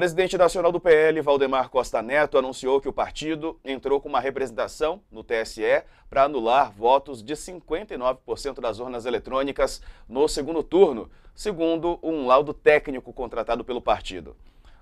presidente nacional do PL, Valdemar Costa Neto, anunciou que o partido entrou com uma representação no TSE para anular votos de 59% das urnas eletrônicas no segundo turno, segundo um laudo técnico contratado pelo partido.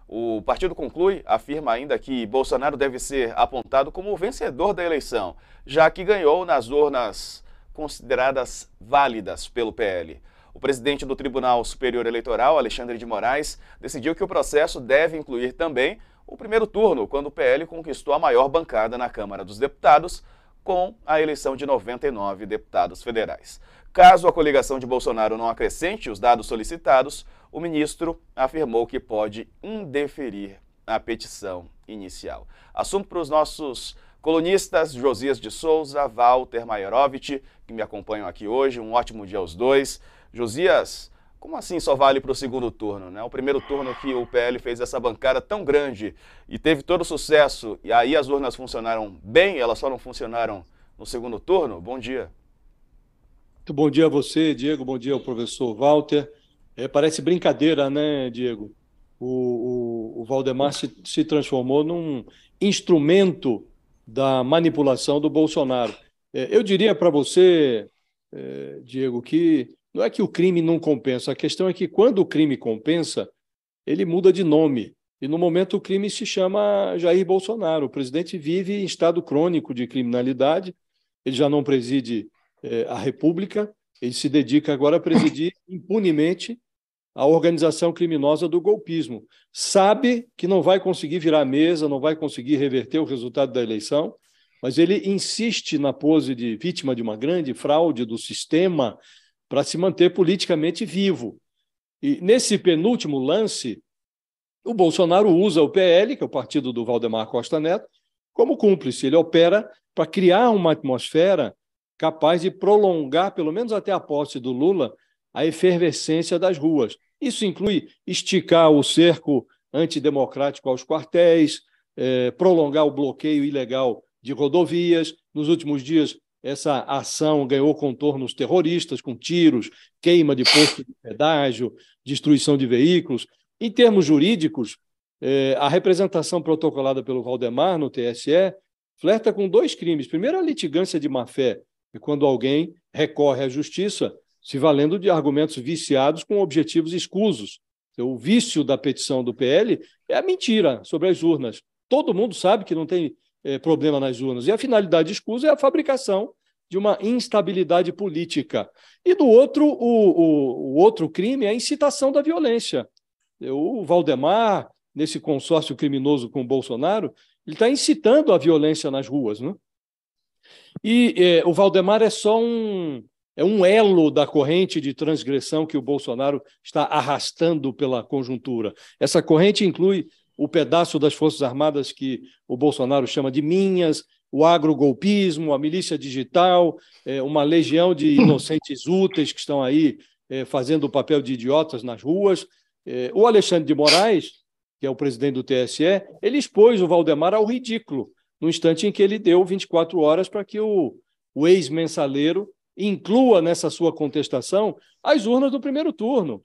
O partido conclui, afirma ainda que Bolsonaro deve ser apontado como o vencedor da eleição, já que ganhou nas urnas consideradas válidas pelo PL. O presidente do Tribunal Superior Eleitoral, Alexandre de Moraes, decidiu que o processo deve incluir também o primeiro turno, quando o PL conquistou a maior bancada na Câmara dos Deputados, com a eleição de 99 deputados federais. Caso a coligação de Bolsonaro não acrescente os dados solicitados, o ministro afirmou que pode indeferir a petição inicial. Assunto para os nossos colunistas Josias de Souza, Walter Maierovitch, que me acompanham aqui hoje. Um ótimo dia aos dois. Josias, como assim só vale para o segundo turno? Né? O primeiro turno que o PL fez essa bancada tão grande e teve todo o sucesso, e aí as urnas funcionaram bem, elas só não funcionaram no segundo turno? Bom dia. Bom dia a você, Diego. Bom dia ao professor Walter. É, parece brincadeira, né, Diego? O, o, o Valdemar se, se transformou num instrumento da manipulação do Bolsonaro. É, eu diria para você, é, Diego, que não é que o crime não compensa, a questão é que quando o crime compensa, ele muda de nome. E no momento o crime se chama Jair Bolsonaro. O presidente vive em estado crônico de criminalidade, ele já não preside eh, a República, ele se dedica agora a presidir impunemente a organização criminosa do golpismo. Sabe que não vai conseguir virar a mesa, não vai conseguir reverter o resultado da eleição, mas ele insiste na pose de vítima de uma grande fraude do sistema para se manter politicamente vivo. E nesse penúltimo lance, o Bolsonaro usa o PL, que é o partido do Valdemar Costa Neto, como cúmplice. Ele opera para criar uma atmosfera capaz de prolongar, pelo menos até a posse do Lula, a efervescência das ruas. Isso inclui esticar o cerco antidemocrático aos quartéis, eh, prolongar o bloqueio ilegal de rodovias. Nos últimos dias, essa ação ganhou contornos terroristas, com tiros, queima de posto de pedágio, destruição de veículos. Em termos jurídicos, é, a representação protocolada pelo Valdemar no TSE flerta com dois crimes. Primeiro, a litigância de má-fé, e quando alguém recorre à justiça se valendo de argumentos viciados com objetivos escusos. Então, o vício da petição do PL é a mentira sobre as urnas. Todo mundo sabe que não tem é, problema nas urnas. E a finalidade escusa é a fabricação de uma instabilidade política. E do outro, o, o, o outro crime é a incitação da violência. O Valdemar, nesse consórcio criminoso com o Bolsonaro, ele está incitando a violência nas ruas. Né? E é, o Valdemar é só um, é um elo da corrente de transgressão que o Bolsonaro está arrastando pela conjuntura. Essa corrente inclui o pedaço das Forças Armadas que o Bolsonaro chama de minhas, o agrogolpismo, a milícia digital, é, uma legião de inocentes úteis que estão aí é, fazendo o papel de idiotas nas ruas. É, o Alexandre de Moraes, que é o presidente do TSE, ele expôs o Valdemar ao ridículo, no instante em que ele deu 24 horas para que o, o ex-mensaleiro inclua nessa sua contestação as urnas do primeiro turno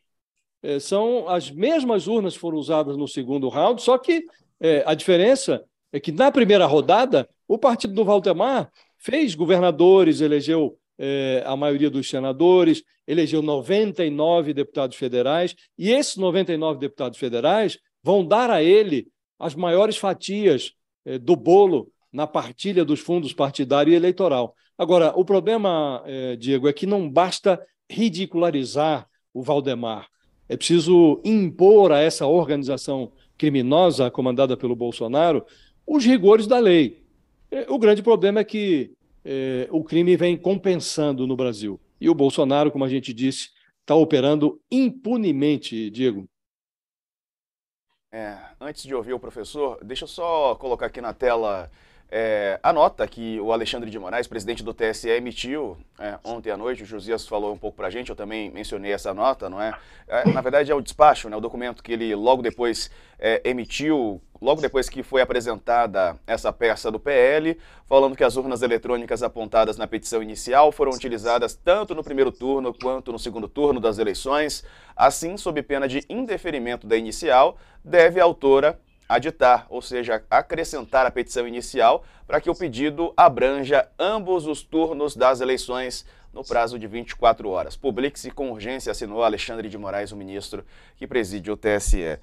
é, são as mesmas urnas foram usadas no segundo round, só que é, a diferença é que na primeira rodada o partido do Valdemar fez governadores, elegeu é, a maioria dos senadores, elegeu 99 deputados federais, e esses 99 deputados federais vão dar a ele as maiores fatias é, do bolo na partilha dos fundos partidário e eleitoral. Agora, o problema, é, Diego, é que não basta ridicularizar o Valdemar. É preciso impor a essa organização criminosa comandada pelo Bolsonaro os rigores da lei. É, o grande problema é que é, o crime vem compensando no Brasil. E o Bolsonaro, como a gente disse, está operando impunemente, Diego. É, antes de ouvir o professor, deixa eu só colocar aqui na tela é, a nota que o Alexandre de Moraes, presidente do TSE, emitiu é, ontem à noite, o Josias falou um pouco para a gente, eu também mencionei essa nota, não é? é? na verdade é o despacho, né, o documento que ele logo depois é, emitiu, logo depois que foi apresentada essa peça do PL, falando que as urnas eletrônicas apontadas na petição inicial foram utilizadas tanto no primeiro turno quanto no segundo turno das eleições, assim, sob pena de indeferimento da inicial, deve a autora aditar, ou seja, acrescentar a petição inicial para que o pedido abranja ambos os turnos das eleições no prazo de 24 horas. Publique-se com urgência, assinou Alexandre de Moraes, o ministro que preside o TSE.